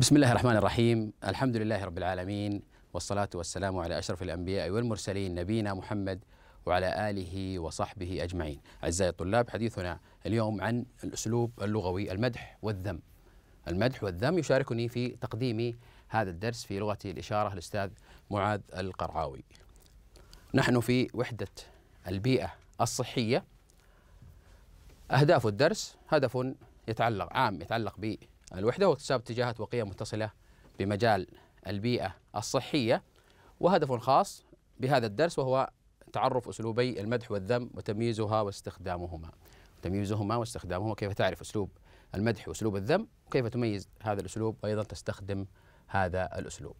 بسم الله الرحمن الرحيم الحمد لله رب العالمين والصلاة والسلام على أشرف الأنبياء والمرسلين نبينا محمد وعلى آله وصحبه أجمعين أعزائي الطلاب حديثنا اليوم عن الأسلوب اللغوي المدح والذم المدح والذم يشاركني في تقديم هذا الدرس في لغة الإشارة الأستاذ معاذ القرعاوي نحن في وحدة البيئة الصحية أهداف الدرس هدف يتعلق عام يتعلق بالصحة الوحدة واكتساب اتجاهات وقيم متصلة بمجال البيئة الصحية وهدف خاص بهذا الدرس وهو تعرف أسلوبي المدح والذم وتمييزها واستخدامهما تمييزهما واستخدامهما كيف تعرف أسلوب المدح وأسلوب الذم وكيف تميز هذا الأسلوب وأيضا تستخدم هذا الأسلوب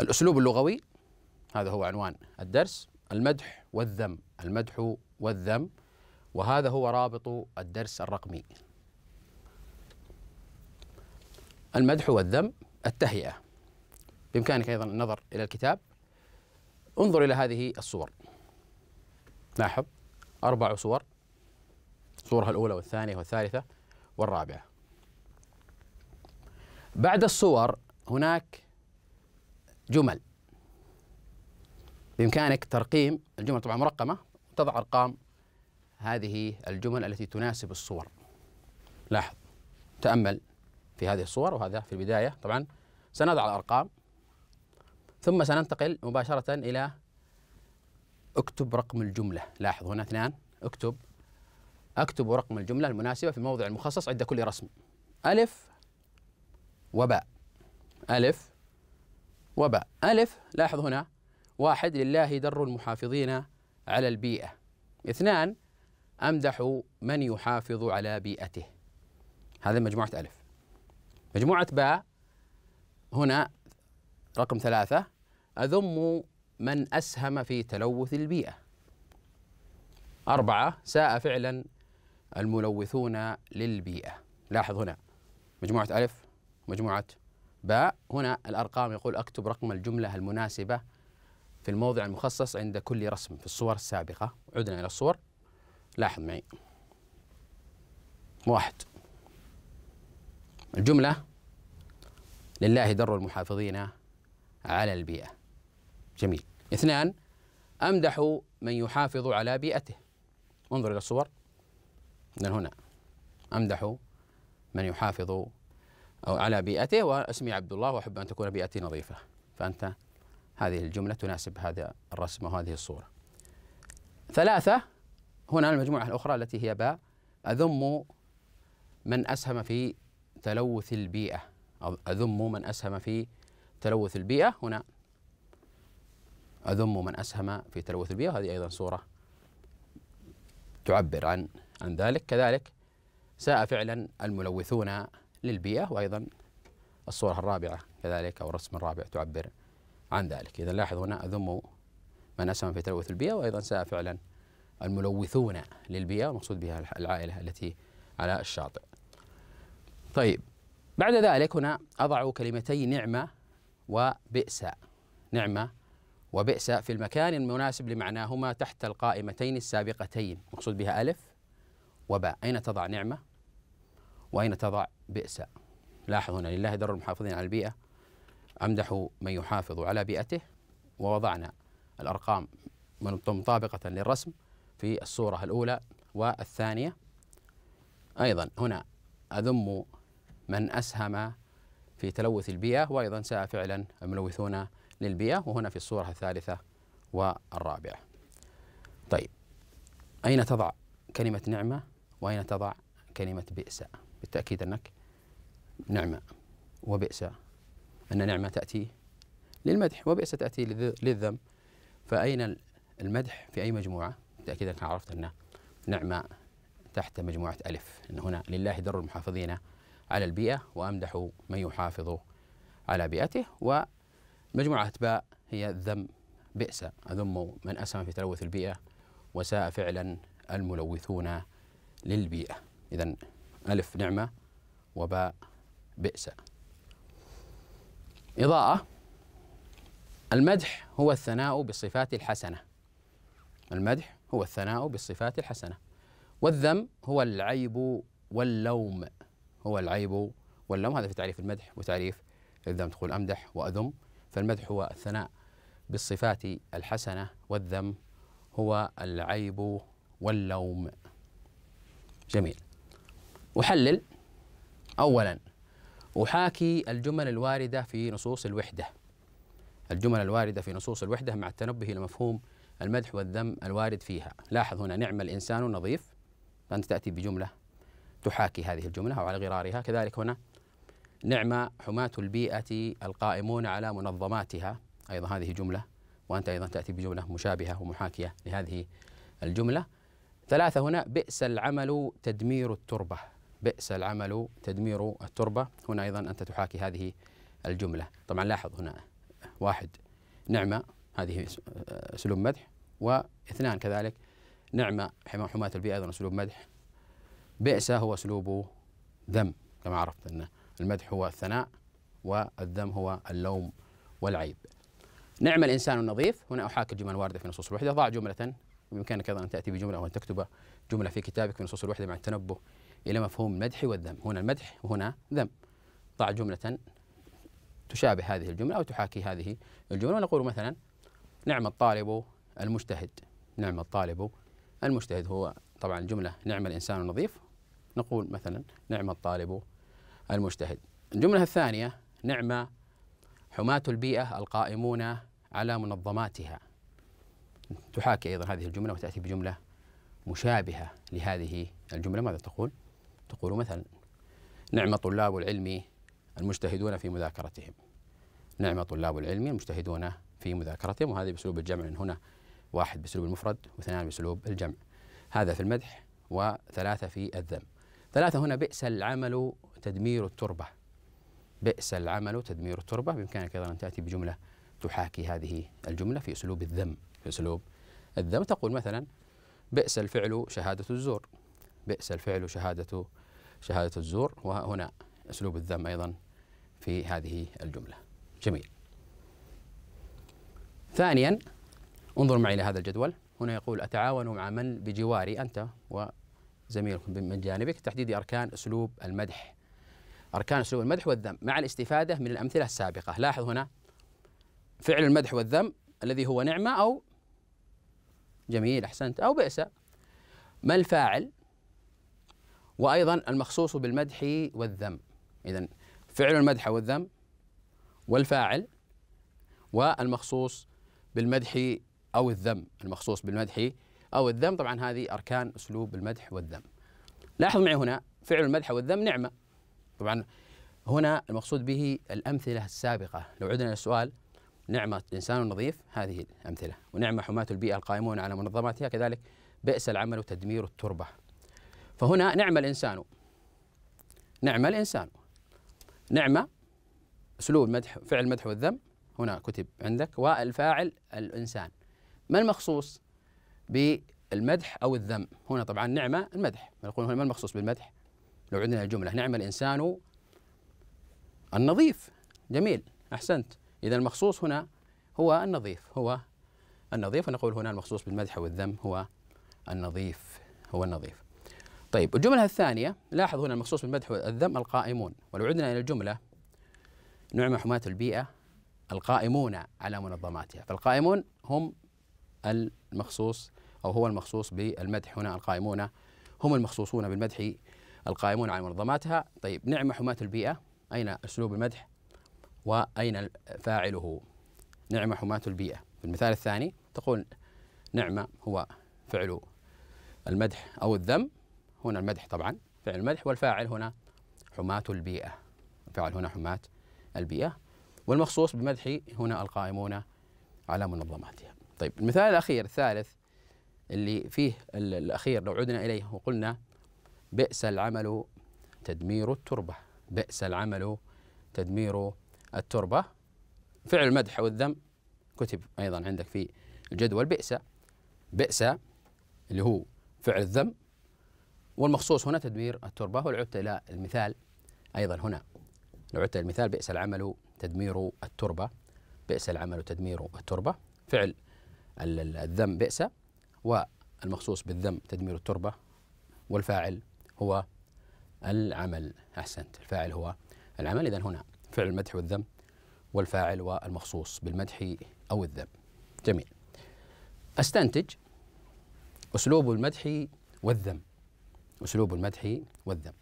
الأسلوب اللغوي هذا هو عنوان الدرس المدح والذم المدح والذم وهذا هو رابط الدرس الرقمي المدح والذم التهيئة بإمكانك أيضا النظر إلى الكتاب انظر إلى هذه الصور لاحظ أربع صور صورها الأولى والثانية والثالثة والرابعة بعد الصور هناك جمل بإمكانك ترقيم الجمل طبعا مرقمة تضع أرقام هذه الجمل التي تناسب الصور لاحظ تأمل في هذه الصور وهذا في البداية طبعا سنضع الأرقام ثم سننتقل مباشرة إلى اكتب رقم الجملة لاحظ هنا اثنان اكتب أكتب رقم الجملة المناسبة في الموضع المخصص عند كل رسم ألف وباء ألف وباء ألف لاحظ هنا واحد لله در المحافظين على البيئة اثنان أمدح من يحافظ على بيئته هذا مجموعة ألف مجموعة باء هنا رقم ثلاثة أذم من أسهم في تلوث البيئة أربعة ساء فعلا الملوثون للبيئة لاحظ هنا مجموعة ألف مجموعة باء هنا الأرقام يقول أكتب رقم الجملة المناسبة في الموضع المخصص عند كل رسم في الصور السابقة عدنا إلى الصور لاحظ معي واحد الجملة لله در المحافظين على البيئة جميل اثنان أمدح من يحافظ على بيئته انظر إلى الصور من هنا أمدح من يحافظ أو على بيئته واسمي عبد الله وأحب أن تكون بيئتي نظيفة فأنت هذه الجملة تناسب هذا الرسم وهذه الصورة ثلاثة هنا المجموعة الأخرى التي هي باء أذم من أسهم في تلوث البيئة أذم من أسهم في تلوث البيئة هنا أذم من أسهم في تلوث البيئة هذه أيضا صورة تعبر عن عن ذلك كذلك ساء فعلا الملوثون للبيئة وأيضا الصورة الرابعة كذلك أو الرسم الرابع تعبر عن ذلك إذا لاحظ هنا أذم من أسهم في تلوث البيئة وأيضا ساء فعلا الملوثون للبيئة المقصود بها العائلة التي على الشاطئ طيب بعد ذلك هنا أضع كلمتي نعمة وبئس نعمة وبئس في المكان المناسب لمعناهما تحت القائمتين السابقتين مقصود بها ألف وباء أين تضع نعمة وأين تضع بئس لاحظ هنا لله در المحافظين على البيئة أمدح من يحافظ على بيئته ووضعنا الأرقام مطابقة للرسم في الصورة الأولى والثانية أيضا هنا أذم من أسهم في تلوث البيئة وأيضا ساء فعلا ملوثون للبيئة وهنا في الصورة الثالثة والرابعة طيب أين تضع كلمة نعمة وأين تضع كلمة بئس بالتأكيد أنك نعمة وبئس أن نعمة تأتي للمدح وبئس تأتي للذم فأين المدح في أي مجموعة بالتأكيد أنك عرفت أن نعمة تحت مجموعة ألف أن هنا لله در المحافظين على البيئة وأمدح من يحافظ على بيئته ومجموعة باء هي ذم بئس أذم من أسهم في تلوث البيئة وساء فعلا الملوثون للبيئة إذا ألف نعمة وباء بئس إضاءة المدح هو الثناء بالصفات الحسنة المدح هو الثناء بالصفات الحسنة والذم هو العيب واللوم هو العيب واللوم هذا في تعريف المدح وتعريف الذم تقول أمدح وأذم فالمدح هو الثناء بالصفات الحسنة والذم هو العيب واللوم جميل أحلل أولا أحاكي الجمل الواردة في نصوص الوحدة الجمل الواردة في نصوص الوحدة مع التنبه إلى مفهوم المدح والذم الوارد فيها لاحظ هنا نعم الإنسان نظيف فأنت تأتي بجملة تحاكي هذه الجملة أو على غرارها كذلك هنا نعمة حماة البيئة القائمون على منظماتها أيضا هذه جملة وأنت أيضا تأتي بجملة مشابهة ومحاكية لهذه الجملة ثلاثة هنا بئس العمل تدمير التربة بئس العمل تدمير التربة هنا أيضا أنت تحاكي هذه الجملة طبعا لاحظ هنا واحد نعمة هذه أسلوب آه، مدح واثنان كذلك نعمة حماة البيئة أيضا أسلوب مدح بئس هو اسلوبه ذم كما عرفت ان المدح هو الثناء والذم هو اللوم والعيب. نعم الانسان النظيف هنا احاكي الجمل الوارده في نصوص الوحده ضع جمله بامكانك ايضا ان تاتي بجمله او ان تكتب جمله في كتابك في نصوص الوحده مع التنبه الى مفهوم المدح والذم، هنا المدح وهنا ذم. ضع جمله تشابه هذه الجمله او تحاكي هذه الجمله ونقول مثلا نعم الطالب المجتهد نعم الطالب المجتهد هو طبعا الجمله نعم الانسان النظيف نقول مثلا نعم الطالب المجتهد الجملة الثانية نعم حماة البيئة القائمون على منظماتها تحاكي أيضا هذه الجملة وتأتي بجملة مشابهة لهذه الجملة ماذا تقول؟ تقول مثلا نعم طلاب العلم المجتهدون في مذاكرتهم نعم طلاب العلم المجتهدون في مذاكرتهم وهذه بأسلوب الجمع هنا واحد بأسلوب المفرد واثنان بأسلوب الجمع هذا في المدح وثلاثة في الذم ثلاثة هنا بئس العمل تدمير التربة بئس العمل تدمير التربة بإمكانك أيضا أن تأتي بجملة تحاكي هذه الجملة في أسلوب الذم في أسلوب الذم تقول مثلا بئس الفعل شهادة الزور بئس الفعل شهادة شهادة الزور وهنا أسلوب الذم أيضا في هذه الجملة جميل ثانيا انظر معي إلى هذا الجدول هنا يقول أتعاون مع من بجواري أنت زميلكم من جانبك تحديد أركان أسلوب المدح أركان أسلوب المدح والذم مع الاستفادة من الأمثلة السابقة لاحظ هنا فعل المدح والذم الذي هو نعمة أو جميل أحسنت أو بئس ما الفاعل وأيضا المخصوص بالمدح والذم إذا فعل المدح والذم والفاعل والمخصوص بالمدح أو الذم المخصوص بالمدح أو الذم طبعا هذه أركان أسلوب المدح والذم لاحظ معي هنا فعل المدح والذم نعمة طبعا هنا المقصود به الأمثلة السابقة لو عدنا للسؤال نعمة إنسان نظيف هذه الأمثلة ونعمة حماة البيئة القائمون على منظماتها كذلك بئس العمل وتدمير التربة فهنا نعم الإنسان نعم الإنسان نعمة أسلوب مدح فعل المدح والذم هنا كتب عندك والفاعل الإنسان ما المخصوص بالمدح أو الذم هنا طبعا نعمة المدح نقول هنا ما المخصوص بالمدح لو عندنا الجملة نعم الإنسان النظيف جميل أحسنت إذا المخصوص هنا هو النظيف هو النظيف ونقول هنا المخصوص بالمدح او الذم هو النظيف هو النظيف طيب الجملة الثانية لاحظ هنا المخصوص بالمدح والذم القائمون ولو عدنا إلى الجملة نعم حماة البيئة القائمون على منظماتها فالقائمون هم المخصوص أو هو المخصوص بالمدح هنا القائمون هم المخصوصون بالمدح القائمون على منظماتها طيب نعم حماة البيئة أين أسلوب المدح وأين فاعله نعم حماة البيئة في المثال الثاني تقول نعمة هو فعل المدح أو الذم هنا المدح طبعا فعل المدح والفاعل هنا حماة البيئة الفاعل هنا حماة البيئة والمخصوص بمدح هنا القائمون على منظماتها طيب المثال الأخير الثالث اللي فيه الأخير لو عدنا إليه وقلنا بئس العمل تدمير التربة بئس العمل تدمير التربة فعل المدح والذم كتب أيضا عندك في الجدول بئس بئس اللي هو فعل الذم والمخصوص هنا تدمير التربة ولو عدت إلى المثال أيضا هنا لو عدت المثال بئس العمل تدمير التربة بئس العمل تدمير التربة فعل الذم بئس والمخصوص بالذم تدمير التربة والفاعل هو العمل أحسنت الفاعل هو العمل إذا هنا فعل المدح والذم والفاعل والمخصوص بالمدح أو الذم جميل أستنتج أسلوب المدح والذم أسلوب المدح والذم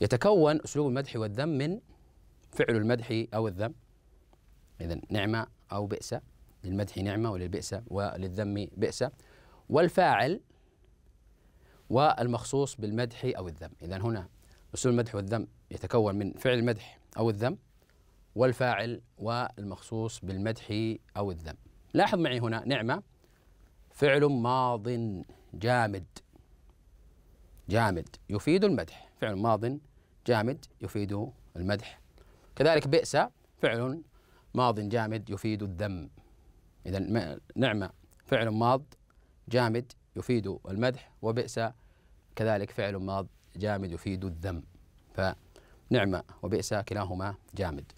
يتكون أسلوب المدح والذم من فعل المدح أو الذم إذا نعمة أو بئس للمدح نعمة وللبئس وللذم بئس والفاعل والمخصوص بالمدح أو الذم إذا هنا أسلوب المدح والذم يتكون من فعل المدح أو الذم والفاعل والمخصوص بالمدح أو الذم لاحظ معي هنا نعمة فعل ماض جامد جامد يفيد المدح فعل ماض جامد يفيد المدح كذلك بئس فعل ماض جامد يفيد الذم إذا نعمة فعل ماض جامد يفيد المدح وبئس كذلك فعل ماض جامد يفيد الذم فنعمة وبئس كلاهما جامد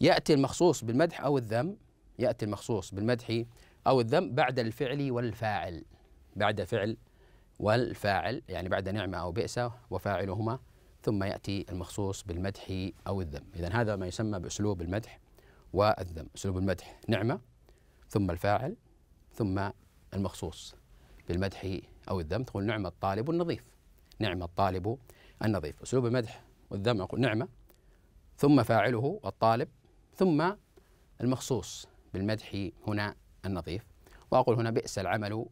يأتي المخصوص بالمدح أو الذم يأتي المخصوص بالمدح أو الذم بعد الفعل والفاعل بعد فعل والفاعل يعني بعد نعمة أو بئس وفاعلهما ثم يأتي المخصوص بالمدح أو الذم إذا هذا ما يسمى بأسلوب المدح والذم أسلوب المدح نعمة ثم الفاعل ثم المخصوص بالمدح أو الذم تقول نعم الطالب النظيف نعم الطالب النظيف أسلوب المدح والذم أقول نعمة ثم فاعله الطالب ثم المخصوص بالمدح هنا النظيف وأقول هنا بئس العمل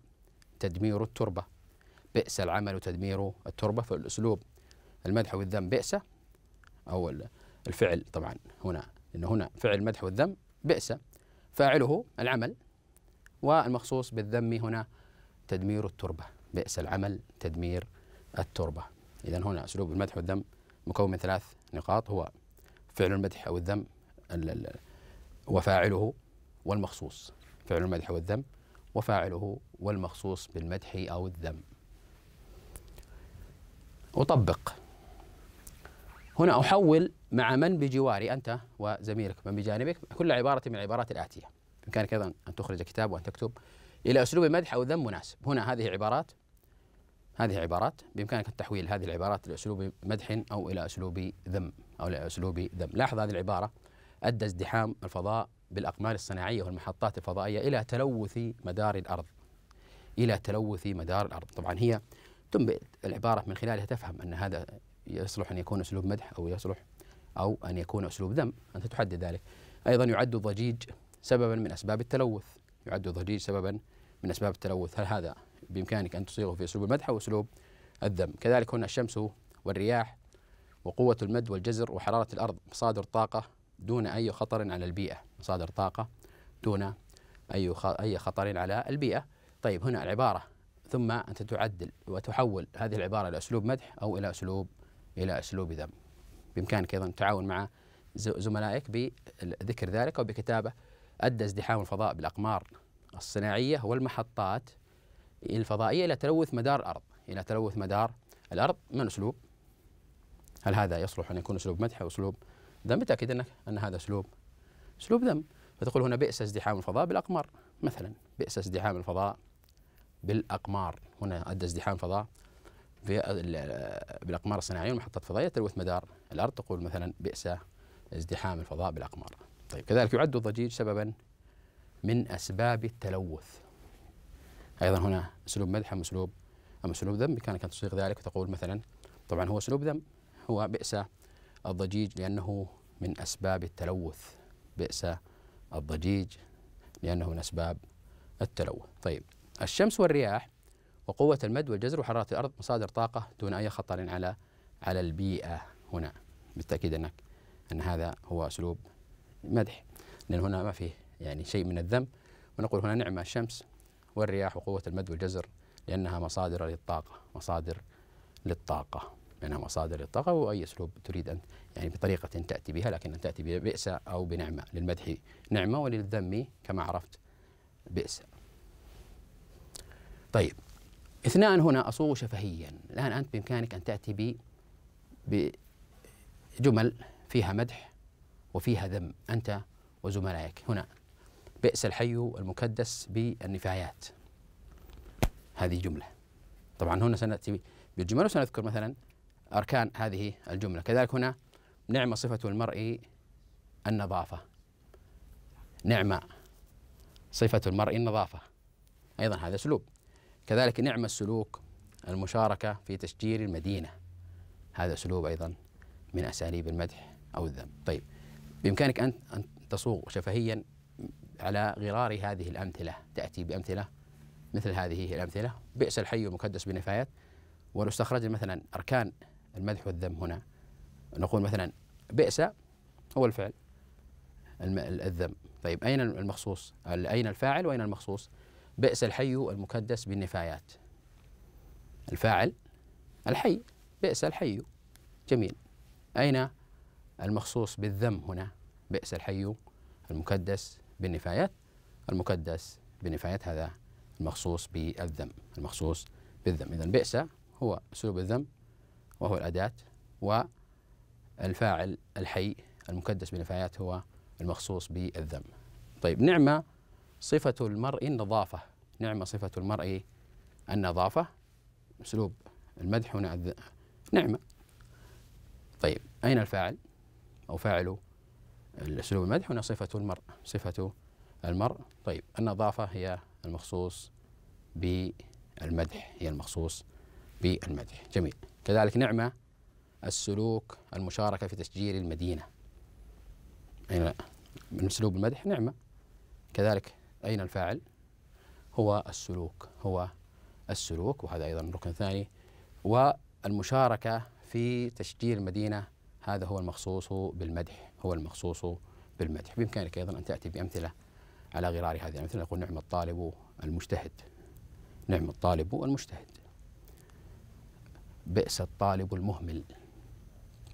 تدمير التربة بئس العمل تدمير التربة فالأسلوب المدح والذم بئس أو الفعل طبعا هنا لأنه هنا فعل مدح والذم بئس فاعله العمل والمخصوص بالذم هنا تدمير التربة بئس العمل تدمير التربة إذا هنا أسلوب المدح والذم مكون من ثلاث نقاط هو فعل المدح أو الذم وفاعله والمخصوص فعل المدح والذم وفاعله والمخصوص بالمدح أو الذم أطبق هنا أحول مع من بجواري أنت وزميلك من بجانبك كل عبارة من العبارات الآتية بإمكانك أيضا أن تخرج كتاب وأن تكتب إلى أسلوب مدح أو ذم مناسب هنا هذه عبارات هذه عبارات بإمكانك تحويل هذه العبارات لأسلوب مدح أو إلى أسلوب ذم أو إلى أسلوب ذم لاحظ هذه العبارة أدى ازدحام الفضاء بالأقمار الصناعية والمحطات الفضائية إلى تلوث مدار الأرض إلى تلوث مدار الأرض طبعا هي تنبئ العبارة من خلالها تفهم أن هذا يصلح أن يكون أسلوب مدح أو يصلح أو أن يكون أسلوب ذم أنت تحدد ذلك أيضا يعد الضجيج سببا من أسباب التلوث يعد الضجيج سببا من أسباب التلوث هل هذا بإمكانك أن تصيغه في أسلوب المدح او اسلوب الذم كذلك هنا الشمس والرياح وقوة المد والجزر وحرارة الأرض مصادر طاقة دون أي خطر على البيئة مصادر طاقة دون أي أي خطر على البيئة طيب هنا العبارة ثم أنت تعدل وتحول هذه العبارة إلى أسلوب مدح أو إلى أسلوب إلى أسلوب ذم بإمكانك أيضا التعاون مع زملائك بذكر ذلك أو بكتابة أدى ازدحام الفضاء بالأقمار الصناعية والمحطات الفضائية إلى تلوث مدار الأرض إلى تلوث مدار الأرض من أسلوب هل هذا يصلح أن يكون أسلوب مدح أو أسلوب ذم بالتأكيد أنك أن هذا أسلوب أسلوب ذم فتقول هنا بئس ازدحام الفضاء بالأقمار مثلا بئس ازدحام الفضاء بالأقمار هنا أدى ازدحام الفضاء بالأقمار الصناعية والمحطات الفضائية تلوث مدار الأرض تقول مثلا بئس ازدحام الفضاء بالأقمار طيب كذلك يعد الضجيج سببا من أسباب التلوث أيضا هنا أسلوب مدح أم أسلوب أم أسلوب ذم بإمكانك أن تصيغ ذلك وتقول مثلا طبعا هو أسلوب ذم هو بئس الضجيج لأنه من أسباب التلوث بئس الضجيج لأنه من أسباب التلوث طيب الشمس والرياح وقوة المد والجزر وحرارة الأرض مصادر طاقة دون أي خطر على على البيئة هنا بالتأكيد أنك أن هذا هو أسلوب مدح لأن هنا ما فيه يعني شيء من الذم ونقول هنا نعمة الشمس والرياح وقوة المد والجزر لأنها مصادر للطاقة مصادر للطاقة لأنها مصادر للطاقة وأي أسلوب تريد أن يعني بطريقة تأتي بها لكن أن تأتي ببئس أو بنعمة للمدح نعمة وللذم كما عرفت بئس طيب اثنان هنا أصوغ شفهيا الآن أنت بإمكانك أن تأتي ب بجمل فيها مدح وفيها ذم أنت وزملائك هنا بئس الحي المكدس بالنفايات هذه جملة طبعا هنا سنأتي بالجمل وسنذكر مثلا أركان هذه الجملة كذلك هنا نعمة صفة المرء النظافة نعمة صفة المرء النظافة أيضا هذا أسلوب كذلك نعمة السلوك المشاركة في تشجير المدينة هذا أسلوب أيضا من أساليب المدح أو الذم طيب بإمكانك أن أن تصوغ شفهيا على غرار هذه الأمثلة تأتي بأمثلة مثل هذه الأمثلة بئس الحي المكدس بنفايات ولو استخرجنا مثلا أركان المدح والذم هنا نقول مثلا بئس هو الفعل الذم طيب أين المخصوص أين الفاعل وأين المخصوص بئس الحي المكدس بالنفايات الفاعل الحي بئس الحي جميل أين المخصوص بالذم هنا بئس الحي المكدس بالنفايات المكدس بالنفايات هذا المخصوص بالذم المخصوص بالذم إذا بئس هو أسلوب الذم وهو الأداة والفاعل الحي المكدس بالنفايات هو المخصوص بالذم طيب نعمة صفة المرء النظافة نعمة صفة المرء النظافة أسلوب المدح هنا نعمة طيب أين الفاعل أو فاعل الأسلوب المدح هنا صفة المرء صفة المرء طيب النظافة هي المخصوص بالمدح هي المخصوص بالمدح جميل كذلك نعمة السلوك المشاركة في تشجير المدينة أين من أسلوب المدح نعمة كذلك أين الفاعل هو السلوك هو السلوك وهذا أيضا ركن ثاني والمشاركة في تشجير المدينة هذا هو المخصوص بالمدح هو المخصوص بالمدح بإمكانك أيضا أن تأتي بأمثلة على غرار هذه الأمثلة نقول نعم الطالب المجتهد نعم الطالب المجتهد بئس الطالب المهمل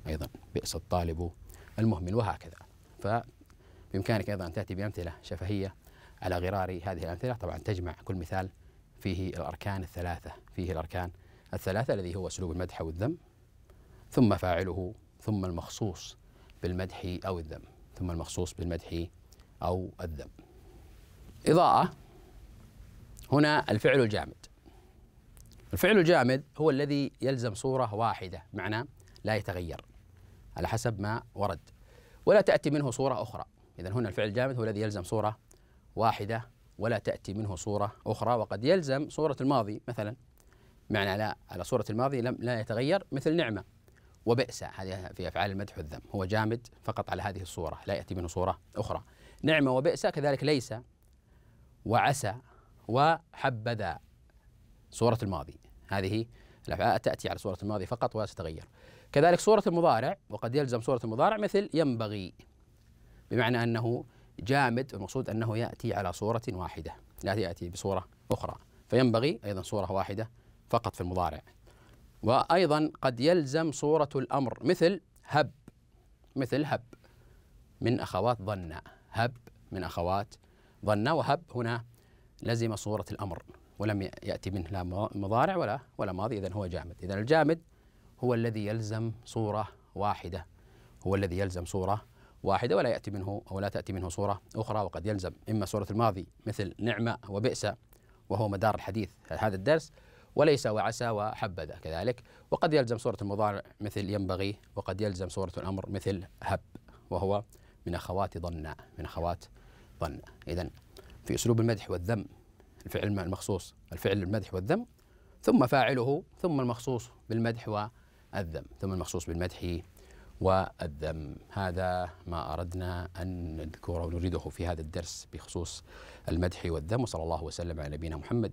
أيضا بئس الطالب المهمل وهكذا فبإمكانك أيضا أن تأتي بأمثلة شفهية على غرار هذه الأمثلة طبعا تجمع كل مثال فيه الأركان الثلاثة فيه الأركان الثلاثة الذي هو أسلوب المدح والذم ثم فاعله ثم المخصوص بالمدح أو الذم ثم المخصوص بالمدح أو الذم إضاءة هنا الفعل الجامد الفعل الجامد هو الذي يلزم صورة واحدة معنى لا يتغير على حسب ما ورد ولا تأتي منه صورة أخرى إذا هنا الفعل الجامد هو الذي يلزم صورة واحدة ولا تأتي منه صورة أخرى وقد يلزم صورة الماضي مثلا معنى لا على صورة الماضي لم لا يتغير مثل نعمة وبئس هذه في أفعال المدح والذم هو جامد فقط على هذه الصورة لا يأتي منه صورة أخرى نعمة وبئس كذلك ليس وعسى وحبذا صورة الماضي هذه الأفعال تأتي على صورة الماضي فقط ولا تتغير كذلك صورة المضارع وقد يلزم صورة المضارع مثل ينبغي بمعنى أنه جامد المقصود أنه يأتي على صورة واحدة لا يأتي بصورة أخرى فينبغي أيضا صورة واحدة فقط في المضارع وأيضا قد يلزم صورة الأمر مثل هب مثل هب من أخوات ظن هب من أخوات ظن وهب هنا لزم صورة الأمر ولم يأتي منه لا مضارع ولا ولا ماضي إذا هو جامد إذا الجامد هو الذي يلزم صورة واحدة هو الذي يلزم صورة واحدة ولا يأتي منه أو لا تأتي منه صورة أخرى وقد يلزم إما صورة الماضي مثل نعمة وبئس وهو مدار الحديث هذا الدرس وليس وعسى وحبذا كذلك وقد يلزم صورة المضارع مثل ينبغي وقد يلزم صورة الأمر مثل هب وهو من أخوات ظنا من أخوات ظن إذا في أسلوب المدح والذم الفعل المخصوص الفعل المدح والذم ثم فاعله ثم المخصوص بالمدح والذم ثم المخصوص بالمدح والذم هذا ما أردنا أن نذكره ونريده في هذا الدرس بخصوص المدح والذم وصلى الله وسلم على نبينا محمد